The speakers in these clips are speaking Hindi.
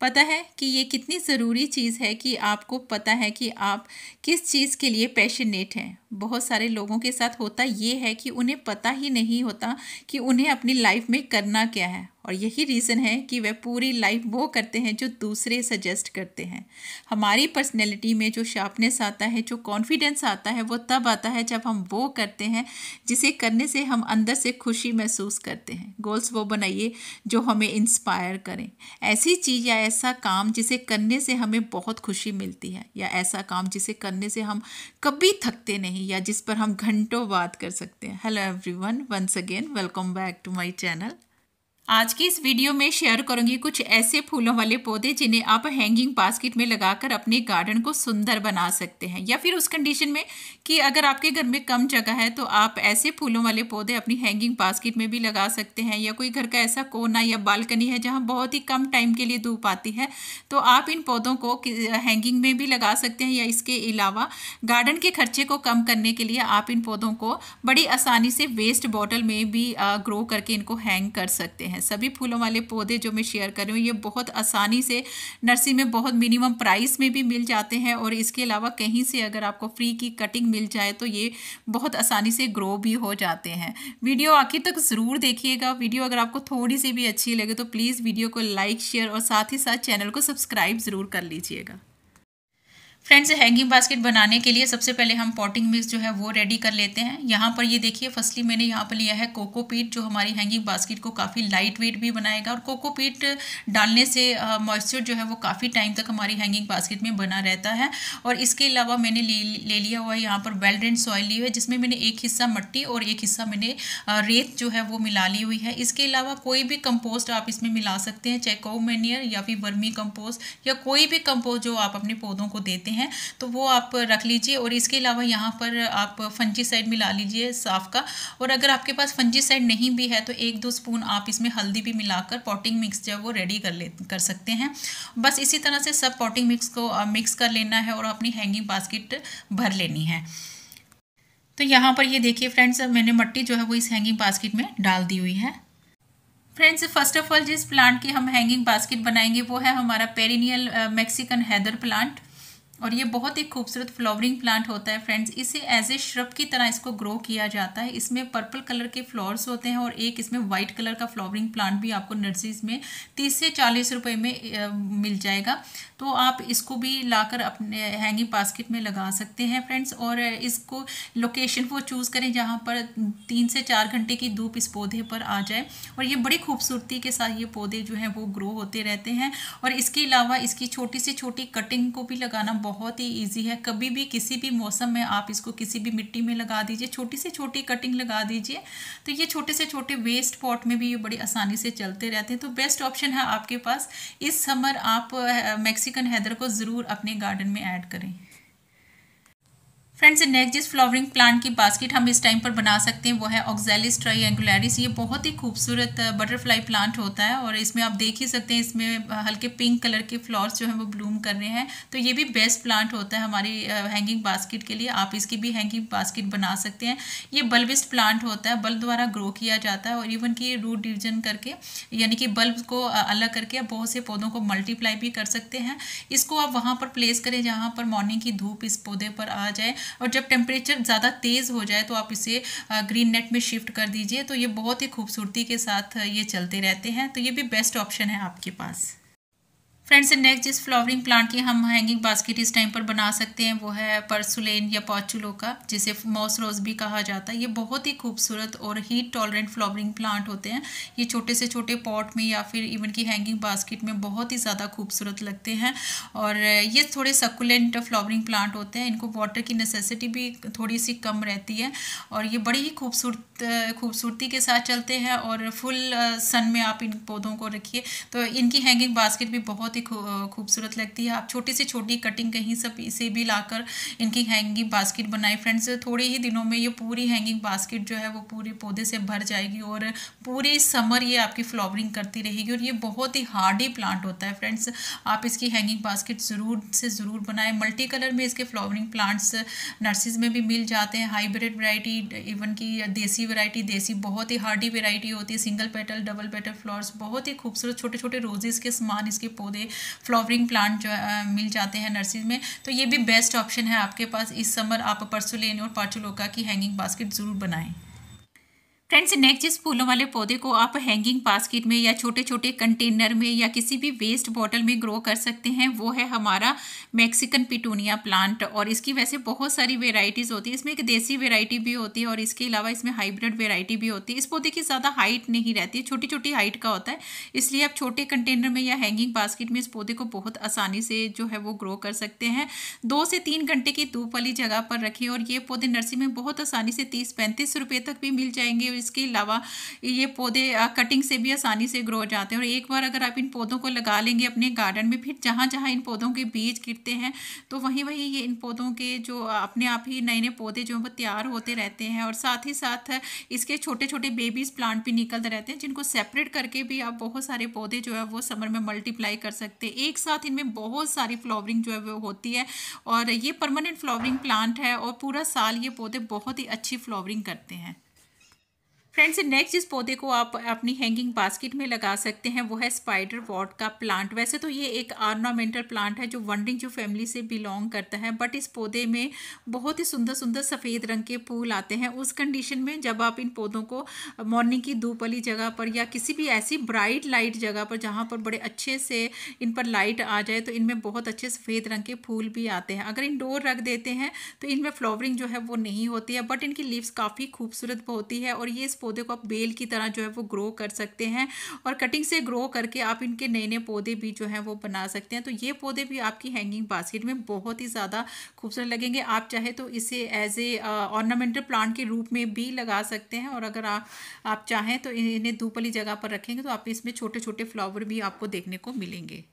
पता है कि ये कितनी ज़रूरी चीज़ है कि आपको पता है कि आप किस चीज़ के लिए पैशनेट हैं बहुत सारे लोगों के साथ होता ये है कि उन्हें पता ही नहीं होता कि उन्हें अपनी लाइफ में करना क्या है और यही रीज़न है कि वह पूरी लाइफ वो करते हैं जो दूसरे सजेस्ट करते हैं हमारी पर्सनैलिटी में जो शार्पनेस आता है जो कॉन्फिडेंस आता है वो तब आता है जब हम वो करते हैं जिसे करने से हम अंदर से खुशी महसूस करते हैं गोल्स वो बनाइए जो हमें इंस्पायर करें ऐसी चीज़ या ऐसा काम जिसे करने से हमें बहुत खुशी मिलती है या ऐसा काम जिसे करने से हम कभी थकते नहीं या जिस पर हम घंटों बात कर सकते हैं hello everyone again welcome back to my channel आज की इस वीडियो में शेयर करूंगी कुछ ऐसे फूलों वाले पौधे जिन्हें आप हैंगिंग बास्केट में लगाकर अपने गार्डन को सुंदर बना सकते हैं या फिर उस कंडीशन में कि अगर आपके घर में कम जगह है तो आप ऐसे फूलों वाले पौधे अपनी हैंगिंग बास्केट में भी लगा सकते हैं या कोई घर का ऐसा कोना या बालकनी है जहाँ बहुत ही कम टाइम के लिए धूप आती है तो आप इन पौधों को हैंगिंग में भी लगा सकते हैं या इसके अलावा गार्डन के खर्चे को कम करने के लिए आप इन पौधों को बड़ी आसानी से वेस्ट बॉटल में भी ग्रो करके इनको हैंग कर सकते हैं हैं सभी फूलों वाले पौधे जो मैं शेयर कर रही हूँ ये बहुत आसानी से नर्सरी में बहुत मिनिमम प्राइस में भी मिल जाते हैं और इसके अलावा कहीं से अगर आपको फ्री की कटिंग मिल जाए तो ये बहुत आसानी से ग्रो भी हो जाते हैं वीडियो आखिर तक ज़रूर देखिएगा वीडियो अगर आपको थोड़ी सी भी अच्छी लगे तो प्लीज़ वीडियो को लाइक शेयर और साथ ही साथ चैनल को सब्सक्राइब ज़रूर कर लीजिएगा फ्रेंड्स हैंगिंग बास्केट बनाने के लिए सबसे पहले हम पॉटिंग मिक्स जो है वो रेडी कर लेते हैं यहाँ पर ये देखिए फर्स्टली मैंने यहाँ पर लिया है कोकोपीट जो हमारी हैंगिंग बास्केट को काफ़ी लाइट वेट भी बनाएगा और कोकोपीट डालने से मॉइस्चर जो है वो काफ़ी टाइम तक हमारी हैंगिंग बास्केट में बना रहता है और इसके अलावा मैंने ले, ले लिया हुआ है यहाँ पर वेल ड्रेन सॉइल ली हुई है जिसमें मैंने एक हिस्सा मट्टी और एक हिस्सा मैंने रेत जो है वो मिला ली हुई है इसके अलावा कोई भी कंपोस्ट आप इसमें मिला सकते हैं चाहे कोव या फिर वर्मी कंपोस्ट या कोई भी कंपोस्ट जो आप अपने पौधों को देते हैं लेते हैं तो वो आप रख लीजिए और इसके अलावा यहाँ पर आप फंजी साइड मिला लीजिए साफ़ का और अगर आपके पास फंजी साइड नहीं भी है तो एक दो स्पून आप इसमें हल्दी भी मिलाकर पॉटिंग मिक्स जो है वो रेडी कर ले कर सकते हैं बस इसी तरह से सब पॉटिंग मिक्स को मिक्स कर लेना है और अपनी हैंगिंग बास्केट भर लेनी है तो यहाँ पर ये देखिए फ्रेंड्स मैंने मट्टी जो है वो इस हैंगिंग बास्केट में डाल दी हुई है फ्रेंड्स फर्स्ट ऑफ ऑल जिस प्लांट की हम हैंगिंग बास्केट बनाएंगे वो है हमारा पेरिनियल मैक्सिकन हैदर प्लांट और ये बहुत ही खूबसूरत फ्लावरिंग प्लांट होता है फ्रेंड्स इसे एज ए श्रब की तरह इसको ग्रो किया जाता है इसमें पर्पल कलर के फ्लावर्स होते हैं और एक इसमें वाइट कलर का फ्लावरिंग प्लांट भी आपको नर्सरीज में तीस से चालीस रुपये में आ, मिल जाएगा तो आप इसको भी लाकर अपने हैंगिंग बास्केट में लगा सकते हैं फ्रेंड्स और इसको लोकेशन वो चूज़ करें जहाँ पर तीन से चार घंटे की धूप इस पौधे पर आ जाए और ये बड़ी खूबसूरती के साथ ये पौधे जो हैं वो ग्रो होते रहते हैं और इसके अलावा इसकी छोटी से छोटी कटिंग को भी लगाना बहुत ही इजी है कभी भी किसी भी मौसम में आप इसको किसी भी मिट्टी में लगा दीजिए छोटी से छोटी कटिंग लगा दीजिए तो ये छोटे से छोटे वेस्ट पॉट में भी ये बड़ी आसानी से चलते रहते हैं तो बेस्ट ऑप्शन है आपके पास इस समर आप मैक्सिकन हैदर को ज़रूर अपने गार्डन में ऐड करें फ्रेंड्स नेक्स्ट जिस फ्लावरिंग प्लांट की बास्केट हम इस टाइम पर बना सकते हैं वो है ऑक्जेलिस ट्राइंगुलरिस ये बहुत ही खूबसूरत बटरफ्लाई uh, प्लांट होता है और इसमें आप देख ही सकते हैं इसमें uh, हल्के पिंक कलर के फ्लावर्स जो हैं वो ब्लूम कर रहे हैं तो ये भी बेस्ट प्लांट होता है हमारी हैंगिंग uh, बास्केट के लिए आप इसकी भी हैंगिंग बास्केट बना सकते हैं ये बल्बिस्ट प्लांट होता है बल्ब द्वारा ग्रो किया जाता है और इवन कि रूट डिविजन करके यानी कि बल्ब को अलग करके आप बहुत से पौधों को मल्टीप्लाई भी कर सकते हैं इसको आप वहाँ पर प्लेस करें जहाँ पर मॉर्निंग की धूप इस पौधे पर आ जाए और जब टेम्परेचर ज़्यादा तेज़ हो जाए तो आप इसे ग्रीन नेट में शिफ्ट कर दीजिए तो ये बहुत ही खूबसूरती के साथ ये चलते रहते हैं तो ये भी बेस्ट ऑप्शन है आपके पास फ्रेंड्स नेक्स्ट जिस फ्लावरिंग प्लांट की हम हैंगिंग बास्केट इस टाइम पर बना सकते हैं वो है परसुलेन या पॉचुलो का जिसे मॉस रोज भी कहा जाता है ये बहुत ही खूबसूरत और हीट टॉलरेंट फ्लावरिंग प्लांट होते हैं ये छोटे से छोटे पॉट में या फिर इवन की हैंगिंग बास्केट में बहुत ही ज़्यादा खूबसूरत लगते हैं और ये थोड़े सकुलेंट फ्लावरिंग प्लांट होते हैं इनको वाटर की नेसेसिटी भी थोड़ी सी कम रहती है और ये बड़ी ही खूबसूरत खूबसूरती के साथ चलते हैं और फुल सन uh, में आप इन पौधों को रखिए तो इनकी हैंगिंग बास्केट भी बहुत ही ही खूबसूरत लगती है आप छोटी से छोटी कटिंग कहीं सब इसे भी लाकर इनकी हैंगिंग बास्केट बनाए फ्रेंड्स थोड़े ही दिनों में ये पूरी हैंगिंग बास्केट जो है वो पूरे पौधे से भर जाएगी और पूरी समर ये आपकी फ्लावरिंग करती रहेगी और ये बहुत ही हार्डी प्लांट होता है फ्रेंड्स आप इसकी हैंगिंग बास्केट ज़रूर से ज़रूर बनाएं मल्टी कलर में इसके फ्लावरिंग प्लांट्स नर्सरीज में भी मिल जाते हैं हाइब्रिड वैरायटी इवन की देसी वैरायटी देसी बहुत ही हार्डी वैरायटी होती है single petal double petal flowers बहुत ही खूबसूरत छोटे छोटे रोजेज़ के समान इसके पौधे फ्लावरिंग प्लांट जो मिल जाते हैं नर्सरीज में तो ये भी बेस्ट ऑप्शन है आपके पास इस समर आप परसोलेन और पार्चुलोका की हैंगिंग बास्केट ज़रूर बनाएँ फ्रेंड्स नेक्स्ट जिस फूलों वाले पौधे को आप हैंगिंग बास्केट में या छोटे छोटे कंटेनर में या किसी भी वेस्ट बॉटल में ग्रो कर सकते हैं वो है हमारा मैक्सिकन पिटूनिया प्लांट और इसकी वैसे बहुत सारी वेराइटीज़ होती है इसमें एक देसी वेराइटी भी होती है और इसके अलावा इसमें हाइब्रिड वेराइटी भी होती है इस पौधे की ज़्यादा हाइट नहीं रहती है छोटी छोटी हाइट का होता है इसलिए आप छोटे कंटेनर में या हैंगिंग बास्केट में इस पौधे को बहुत आसानी से जो है वो ग्रो कर सकते हैं दो से तीन घंटे की धूप वाली जगह पर रखें और ये पौधे नर्सरी में बहुत आसानी से तीस पैंतीस रुपये तक भी मिल जाएंगे इसके अलावा ये पौधे कटिंग से भी आसानी से ग्रो हो जाते हैं और एक बार अगर आप इन पौधों को लगा लेंगे अपने गार्डन में फिर जहाँ जहाँ इन पौधों के बीज गिरते हैं तो वहीं वहीं ये इन पौधों के जो अपने आप ही नए नए पौधे जो वो तैयार होते रहते हैं और साथ ही साथ इसके छोटे छोटे बेबीज़ प्लांट भी निकलते रहते हैं जिनको सेपरेट करके भी आप बहुत सारे पौधे जो है वो समर में मल्टीप्लाई कर सकते हैं एक साथ इनमें बहुत सारी फ्लावरिंग जो है वो होती है और ये परमानेंट फ्लावरिंग प्लांट है और पूरा साल ये पौधे बहुत ही अच्छी फ्लावरिंग करते हैं फ्रेंड्स नेक्स्ट जिस पौधे को आप अपनी हैंगिंग बास्केट में लगा सकते हैं वो है स्पाइडर वॉट का प्लांट वैसे तो ये एक आर्नामेंटल प्लांट है जो वनडिंग जो फैमिली से बिलोंग करता है बट इस पौधे में बहुत ही सुंदर सुंदर सफ़ेद रंग के फूल आते हैं उस कंडीशन में जब आप इन पौधों को मॉर्निंग की धूप वाली जगह पर या किसी भी ऐसी ब्राइट लाइट जगह पर जहाँ पर बड़े अच्छे से इन पर लाइट आ जाए तो इनमें बहुत अच्छे सफ़ेद रंग के फूल भी आते हैं अगर इनडोर रख देते हैं तो इनमें फ्लावरिंग जो है वो नहीं होती है बट इनकी लीव्स काफ़ी खूबसूरत होती है और ये पौधे को आप बेल की तरह जो है वो ग्रो कर सकते हैं और कटिंग से ग्रो करके आप इनके नए नए पौधे भी जो हैं वो बना सकते हैं तो ये पौधे भी आपकी हैंगिंग बास्केट में बहुत ही ज़्यादा खूबसूरत लगेंगे आप चाहे तो इसे एज ए ऑर्नामेंटल प्लांट के रूप में भी लगा सकते हैं और अगर आप आप चाहें तो इन्हें धूप वाली जगह पर रखेंगे तो आप इसमें छोटे छोटे फ्लावर भी आपको देखने को मिलेंगे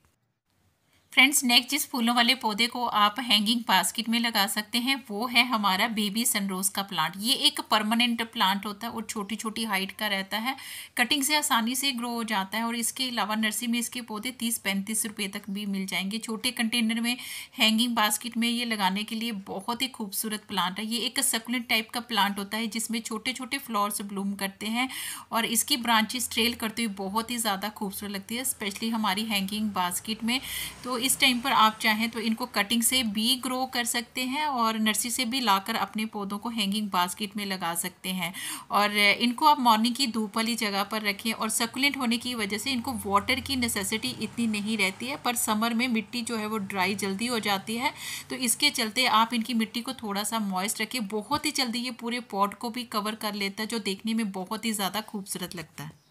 फ्रेंड्स नेक्स्ट जिस फूलों वाले पौधे को आप हैंगिंग बास्केट में लगा सकते हैं वो है हमारा बेबी सनरोज का प्लांट ये एक परमानेंट प्लांट होता है और छोटी छोटी हाइट का रहता है कटिंग से आसानी से ग्रो हो जाता है और इसके अलावा नर्सरी में इसके पौधे तीस पैंतीस रुपये तक भी मिल जाएंगे छोटे कंटेनर में हैंगिंग बास्केट में ये लगाने के लिए बहुत ही खूबसूरत प्लांट है ये एक सकुलेंट टाइप का प्लांट होता है जिसमें छोटे छोटे फ्लॉर्स ब्लूम करते हैं और इसकी ब्रांचेस ट्रेल करते हुए बहुत ही ज़्यादा खूबसूरत लगती है स्पेशली हमारी हैंगिंग बास्केट में तो इस टाइम पर आप चाहें तो इनको कटिंग से भी ग्रो कर सकते हैं और नर्सरी से भी लाकर अपने पौधों को हैंगिंग बास्केट में लगा सकते हैं और इनको आप मॉर्निंग की धूप वाली जगह पर रखें और सकुलेंट होने की वजह से इनको वाटर की नेसेसिटी इतनी नहीं रहती है पर समर में मिट्टी जो है वो ड्राई जल्दी हो जाती है तो इसके चलते आप इनकी मिट्टी को थोड़ा सा मॉइस्ट रखें बहुत ही जल्दी ये पूरे पॉट को भी कवर कर लेता है जो देखने में बहुत ही ज़्यादा खूबसूरत लगता है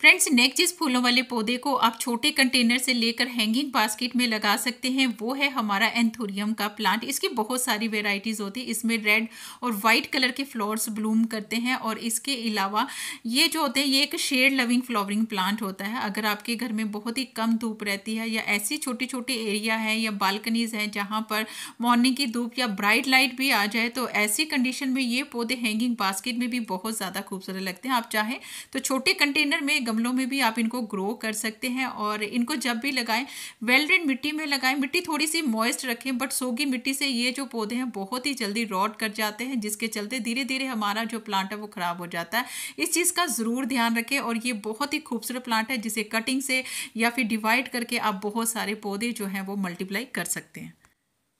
फ्रेंड्स नेक्स्ट जिस फूलों वाले पौधे को आप छोटे कंटेनर से लेकर हैंगिंग बास्केट में लगा सकते हैं वो है हमारा एंथोरियम का प्लांट इसकी बहुत सारी वेराइटीज़ होती है इसमें रेड और वाइट कलर के फ्लावर्स ब्लूम करते हैं और इसके अलावा ये जो होते हैं ये एक शेड लविंग फ्लावरिंग प्लांट होता है अगर आपके घर में बहुत ही कम धूप रहती है या ऐसी छोटी छोटी एरिया है या बालकनीज़ हैं जहाँ पर मॉर्निंग की धूप या ब्राइट लाइट भी आ जाए तो ऐसी कंडीशन में ये पौधे हैंगिंग बास्केट में भी बहुत ज़्यादा खूबसूरत लगते हैं आप चाहें तो छोटे कंटेनर में गमलों में भी आप इनको ग्रो कर सकते हैं और इनको जब भी लगाएं वेल ड्रेन मिट्टी में लगाएं मिट्टी थोड़ी सी मॉइस्ट रखें बट सोगी मिट्टी से ये जो पौधे हैं बहुत ही जल्दी रॉट कर जाते हैं जिसके चलते धीरे धीरे हमारा जो प्लांट है वो ख़राब हो जाता है इस चीज़ का ज़रूर ध्यान रखें और ये बहुत ही खूबसूरत प्लांट है जिसे कटिंग से या फिर डिवाइड करके आप बहुत सारे पौधे जो हैं वो मल्टीप्लाई कर सकते हैं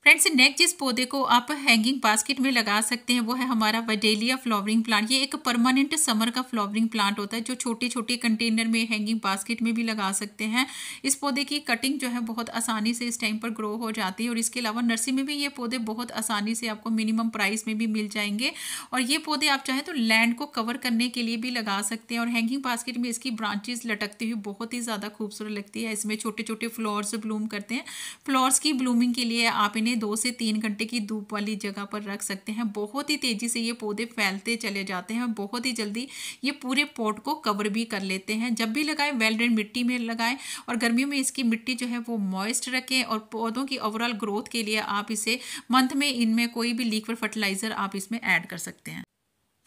फ्रेंड्स नेक्स्ट जिस पौधे को आप हैंगिंग बास्केट में लगा सकते हैं वो है हमारा वडेलिया फ्लावरिंग प्लांट ये एक परमानेंट समर का फ्लावरिंग प्लांट होता है जो छोटे छोटे कंटेनर में हैंगिंग बास्केट में भी लगा सकते हैं इस पौधे की कटिंग जो है बहुत आसानी से इस टाइम पर ग्रो हो जाती है और इसके अलावा नर्सरी में भी ये पौधे बहुत आसानी से आपको मिनिमम प्राइस में भी मिल जाएंगे और ये पौधे आप चाहें तो लैंड को कवर करने के लिए भी लगा सकते हैं और हैंगिंग बास्केट में इसकी ब्रांचेज लटकती हुई बहुत ही ज़्यादा खूबसूरत लगती है इसमें छोटे छोटे फ्लॉर्स ब्लूम करते हैं फ्लॉर्स की ब्लूमिंग के लिए आप इन्हें दो से तीन घंटे की धूप वाली जगह पर रख सकते हैं बहुत ही तेज़ी से ये पौधे फैलते चले जाते हैं बहुत ही जल्दी ये पूरे पॉट को कवर भी कर लेते हैं जब भी लगाएं वेल ड्रेन मिट्टी में लगाएं और गर्मियों में इसकी मिट्टी जो है वो मॉइस्ट रखें और पौधों की ओवरऑल ग्रोथ के लिए आप इसे मंथ में इनमें कोई भी लिक्विड फर्टिलाइज़र आप इसमें ऐड कर सकते हैं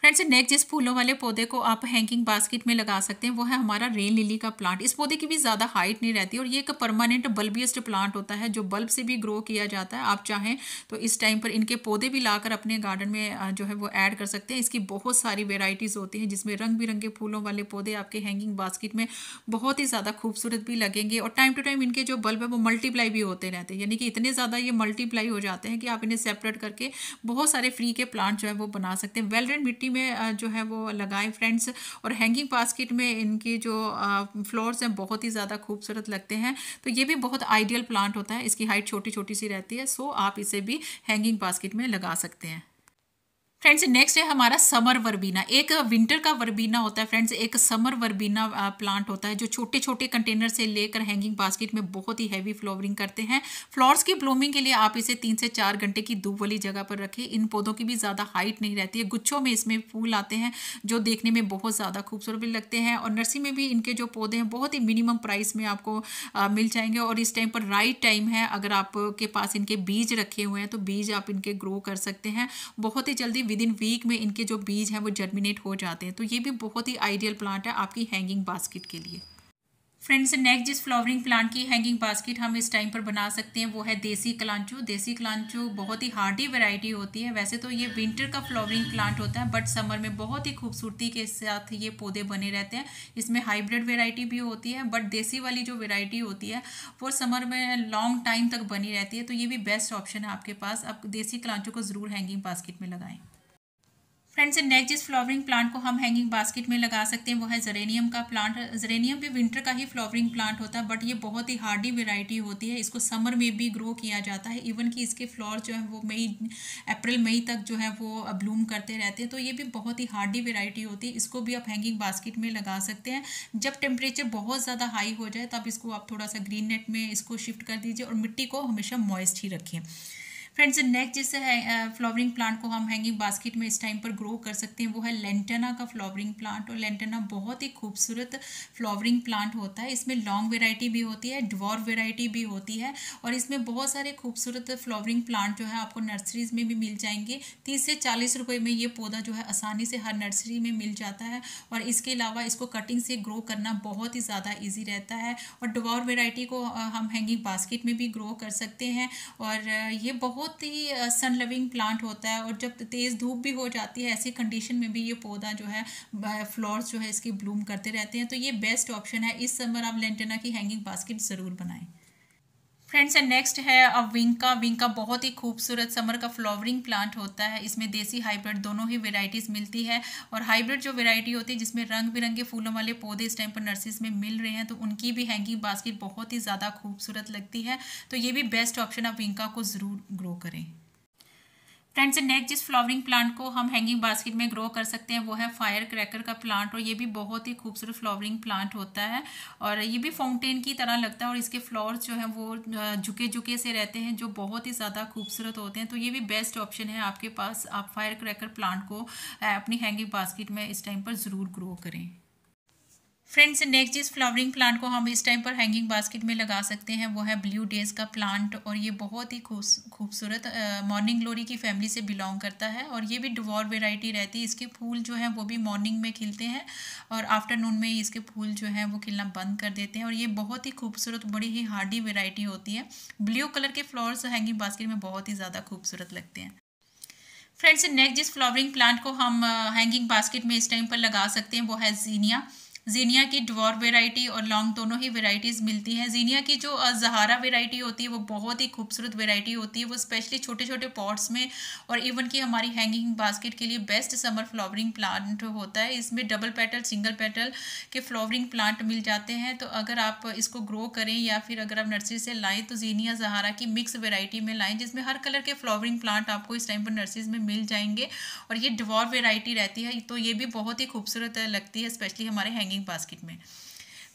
फ्रेंड्स नेक्स्ट जिस फूलों वाले पौधे को आप हैंगिंग बास्केट में लगा सकते हैं वो है हमारा रेन लिली का प्लांट इस पौधे की भी ज़्यादा हाइट नहीं रहती और ये एक परमानेंट बल्बियस्ट प्लांट होता है जो बल्ब से भी ग्रो किया जाता है आप चाहें तो इस टाइम पर इनके पौधे भी लाकर अपने गार्डन में जो है वो ऐड कर सकते हैं इसकी बहुत सारी वेराइटीज़ होती हैं जिसमें रंग बिरंगे फूलों वाले पौधे आपके हैंगिंग बास्केट में बहुत ही ज़्यादा खूबसूरत भी लगेंगे और टाइम टू टाइम इनके जो बल्ब है वो मल्टीप्लाई भी होते रहते हैं यानी कि इतने ज़्यादा ये मल्टीप्लाई हो जाते हैं कि आप इन्हें सेपरेट करके बहुत सारे फ्री के प्लांट जो है वो बना सकते हैं वेल रेंड मिट्टी में जो है वो लगाएं फ्रेंड्स और हैंगिंग बास्केट में इनके जो फ्लोर्स हैं बहुत ही ज़्यादा खूबसूरत लगते हैं तो ये भी बहुत आइडियल प्लांट होता है इसकी हाइट छोटी छोटी सी रहती है सो आप इसे भी हैंगिंग बास्केट में लगा सकते हैं फ्रेंड्स नेक्स्ट है हमारा समर वर्बीना एक विंटर का वर्बीना होता है फ्रेंड्स एक समर वर्बीना प्लांट होता है जो छोटे छोटे कंटेनर से लेकर हैंगिंग बास्केट में बहुत ही हैवी फ्लावरिंग करते हैं फ्लावर्स की ब्लूमिंग के लिए आप इसे तीन से चार घंटे की धूप वाली जगह पर रखें इन पौधों की भी ज़्यादा हाइट नहीं रहती है गुच्छों में इसमें फूल आते हैं जो देखने में बहुत ज़्यादा खूबसूरत भी लगते हैं और नर्सरी में भी इनके जो पौधे हैं बहुत ही मिनिमम प्राइस में आपको मिल जाएंगे और इस टाइम पर राइट टाइम है अगर आपके पास इनके बीज रखे हुए हैं तो बीज आप इनके ग्रो कर सकते हैं बहुत ही जल्दी विद इन वीक में इनके जो बीज हैं वो जर्मिनेट हो जाते हैं तो ये भी बहुत ही आइडियल प्लांट है आपकी हैंगिंग बास्केट के लिए फ्रेंड्स नेक्स्ट जिस फ्लावरिंग प्लांट की हैंगिंग बास्केट हम इस टाइम पर बना सकते हैं वो है देसी कलांचू देसी कलांचू बहुत ही हार्डी वैरायटी होती है वैसे तो ये विंटर का फ्लावरिंग प्लांट होता है बट समर में बहुत ही खूबसूरती के साथ ये पौधे बने रहते हैं इसमें हाइब्रिड वेराइटी भी होती है बट देसी वाली जो वेराइटी होती है वो समर में लॉन्ग टाइम तक बनी रहती है तो ये भी बेस्ट ऑप्शन है आपके पास आप देसी कलांचू को ज़रूर हैंगिंग बास्केट में लगाएँ फ्रेंड्स नेक्स्ट जिस फ्लावरिंग प्लांट को हम हैंगिंग बास्केट में लगा सकते हैं वो है जरेनियम का प्लांट जरेनियम भी विंटर का ही फ्लावरिंग प्लांट होता है बट ये बहुत ही हार्डी वेराइटी होती है इसको समर में भी ग्रो किया जाता है इवन कि इसके फ्लावर जो है वो मई अप्रैल मई तक जो है वो ब्लूम करते रहते हैं तो ये भी बहुत ही हार्डी वेराइटी होती है इसको भी आप हैंगिंग बास्केट में लगा सकते हैं जब टेम्परेचर बहुत ज़्यादा हाई हो जाए तब इसको आप थोड़ा सा ग्रीन नेट में इसको शिफ्ट कर दीजिए और मिट्टी को हमेशा मॉइस्ट ही रखें फ्रेंड्स नेक्स्ट जैसे है फ्लावरिंग प्लांट को हम हैंगिंग बास्केट में इस टाइम पर ग्रो कर सकते हैं वो है लेंटना का फ्लावरिंग प्लांट और लेंटना बहुत ही खूबसूरत फ्लावरिंग प्लांट होता है इसमें लॉन्ग वेराइटी भी होती है डॉर वेराइटी भी होती है और इसमें बहुत सारे खूबसूरत फ्लावरिंग प्लांट जो है आपको नर्सरीज में भी मिल जाएंगे तीस से चालीस रुपये में ये पौधा जो है आसानी से हर नर्सरी में मिल जाता है और इसके अलावा इसको कटिंग से ग्रो करना बहुत ही ज़्यादा ईजी रहता है और डॉर वेराइटी को हम हैंगिंग बास्केट में भी ग्रो कर सकते हैं और ये बहुत बहुत ही सन लविंग प्लांट होता है और जब तेज़ धूप भी हो जाती है ऐसी कंडीशन में भी ये पौधा जो है फ्लॉर्स जो है इसकी ब्लूम करते रहते हैं तो ये बेस्ट ऑप्शन है इस समर आप लेंटेना की हैंगिंग बास्केट ज़रूर बनाएं फ्रेंड्स एंड नेक्स्ट है अब विंका विंका बहुत ही खूबसूरत समर का फ्लावरिंग प्लांट होता है इसमें देसी हाइब्रिड दोनों ही वेराइटीज़ मिलती है और हाइब्रिड जो वेराइटी होती है जिसमें रंग बिरंगे फूलों वाले पौधे इस टाइम पर नर्सरीज में मिल रहे हैं तो उनकी भी हैंगिंग बास्केट बहुत ही ज़्यादा खूबसूरत लगती है तो ये भी बेस्ट ऑप्शन आप विंका को ज़रूर ग्रो करें फ्रेंड्स नेक्स्ट जिस फ्लावरिंग प्लांट को हम हैंगिंग बास्केट में ग्रो कर सकते हैं वो है फायर क्रैकर का प्लांट और ये भी बहुत ही खूबसूरत फ्लावरिंग प्लांट होता है और ये भी फाउंटेन की तरह लगता है और इसके फ्लावर्स जो हैं वो झुके झुके से रहते हैं जो बहुत ही ज़्यादा खूबसूरत होते हैं तो ये भी बेस्ट ऑप्शन है आपके पास आप फायर क्रैकर प्लांट को अपनी हैंगिंग बास्केट में इस टाइम पर ज़रूर ग्रो करें फ्रेंड्स नेक्स्ट जिस फ्लावरिंग प्लांट को हम इस टाइम पर हैंगिंग बास्केट में लगा सकते हैं वो है ब्लू डेज का प्लांट और ये बहुत ही खूबसूरत मॉर्निंग ग्लोरी की फैमिली से बिलोंग करता है और ये भी डिवॉर वेराइटी रहती है इसके फूल जो हैं वो भी मॉर्निंग में खिलते हैं और आफ्टरनून में इसके फूल जो हैं वो खिलना बंद कर देते हैं और ये बहुत ही खूबसूरत बड़ी ही हार्डी वेराइटी होती है ब्लू कलर के फ्लावर्स हैंगिंग बास्केट में बहुत ही ज़्यादा खूबसूरत लगते हैं फ्रेंड्स नेक्स्ट जिस फ्लावरिंग प्लांट को हम हैंगिंग बास्केट में इस टाइम पर लगा सकते हैं वो है जीनिया जीनिया की डॉर वेराइटी और लॉन्ग दोनों ही वेराइटीज़ मिलती हैं जीनिया की जो जहारा वेराइटी होती है वो बहुत ही खूबसूरत वेराइटी होती है वो स्पेशली छोटे छोटे पॉट्स में और इवन कि हमारी हैंगिंग बास्केट के लिए बेस्ट समर फ्लावरिंग प्लांट होता है इसमें डबल पेटल सिंगल पेटल के फ्लावरिंग प्लांट मिल जाते हैं तो अगर आप इसको ग्रो करें या फिर अगर आप नर्सरी से लाएँ तो जीनिया जहारा की मिक्स वेराइटी में लाएँ जिसमें हर कलर के फ्लावरिंग प्लांट आपको इस टाइम पर नर्सरीज में मिल जाएंगे और ये डवॉर वेराइटी रहती है तो ये भी बहुत ही खूबसूरत लगती है स्पेशली हमारे हैंगिंग हैंगिंग बास्केट में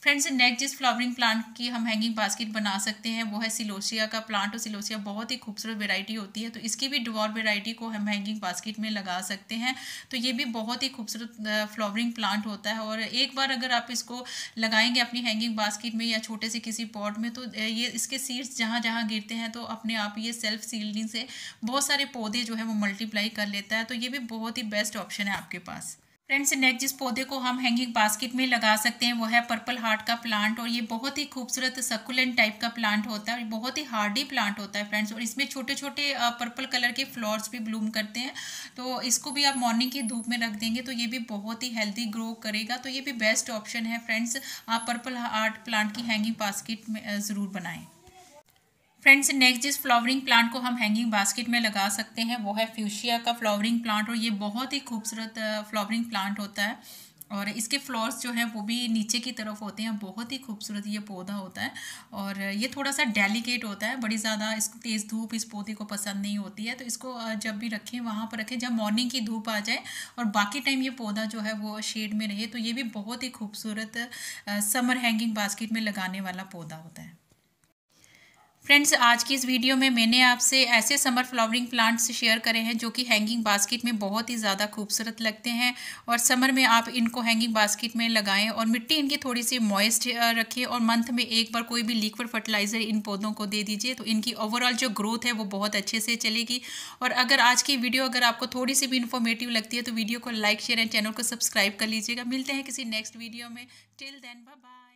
फ्रेंड्स नेक्स्ट जिस फ्लावरिंग प्लांट की हम हैंगिंग बास्केट बना सकते हैं वो है सिलोसिया का प्लांट और सिलोसिया बहुत ही खूबसूरत वेराइटी होती है तो इसकी भी डॉर वेराइटी को हम हैंगिंग बास्केट में लगा सकते हैं तो ये भी बहुत ही खूबसूरत फ्लावरिंग प्लांट होता है और एक बार अगर आप इसको लगाएंगे अपनी हैंगिंग बास्केट में या छोटे से किसी पॉट में तो ये इसके सीड्स जहाँ जहाँ गिरते हैं तो अपने आप ये सेल्फ सील्डिंग से बहुत सारे पौधे जो है वो मल्टीप्लाई कर लेता है तो ये भी बहुत ही बेस्ट ऑप्शन है आपके पास फ्रेंड्स नेक्स्ट जिस पौधे को हम हैंगिंग बास्केट में लगा सकते हैं वो है पर्पल हार्ट का प्लांट और ये बहुत ही खूबसूरत सकुलेंट टाइप का प्लांट होता है बहुत ही हार्डी प्लांट होता है फ्रेंड्स और इसमें छोटे छोटे पर्पल कलर के फ्लावर्स भी ब्लूम करते हैं तो इसको भी आप मॉर्निंग की धूप में रख देंगे तो ये भी बहुत ही हेल्दी ग्रो करेगा तो ये भी बेस्ट ऑप्शन है फ्रेंड्स आप पर्पल हार्ट प्लांट की हैंगिंग बास्केट में ज़रूर बनाएँ फ्रेंड्स नेक्स्ट जिस फ्लावरिंग प्लांट को हम हैंगिंग बास्केट में लगा सकते हैं वो है फ्यूशिया का फ्लावरिंग प्लांट और ये बहुत ही खूबसूरत फ्लावरिंग प्लांट होता है और इसके फ्लॉर्स जो हैं वो भी नीचे की तरफ होते हैं बहुत ही खूबसूरत ये पौधा होता है और ये थोड़ा सा डेलिकेट होता है बड़ी ज़्यादा इस तेज़ धूप इस पौधे को पसंद नहीं होती है तो इसको जब भी रखें वहाँ पर रखें जब मॉर्निंग की धूप आ जाए और बाकी टाइम ये पौधा जो है वो शेड में रहे तो ये भी बहुत ही खूबसूरत समर हैंगिंग बास्केट में लगाने वाला पौधा होता है फ्रेंड्स आज की इस वीडियो में मैंने आपसे ऐसे समर फ्लावरिंग प्लांट्स शेयर करे हैं जो कि हैंगिंग बास्केट में बहुत ही ज़्यादा खूबसूरत लगते हैं और समर में आप इनको हैंगिंग बास्केट में लगाएं और मिट्टी इनकी थोड़ी सी मॉइस्ट रखें और मंथ में एक बार कोई भी लिक्विड फर्टिलाइज़र इन पौधों को दे दीजिए तो इनकी ओवरऑल जो ग्रोथ है वो बहुत अच्छे से चलेगी और अगर आज की वीडियो अगर आपको थोड़ी सी भी इन्फॉर्मेटिव लगती है तो वीडियो को लाइक शेयर एंड चैनल को सब्सक्राइब कर लीजिएगा मिलते हैं किसी नेक्स्ट वीडियो में टिल देन बाय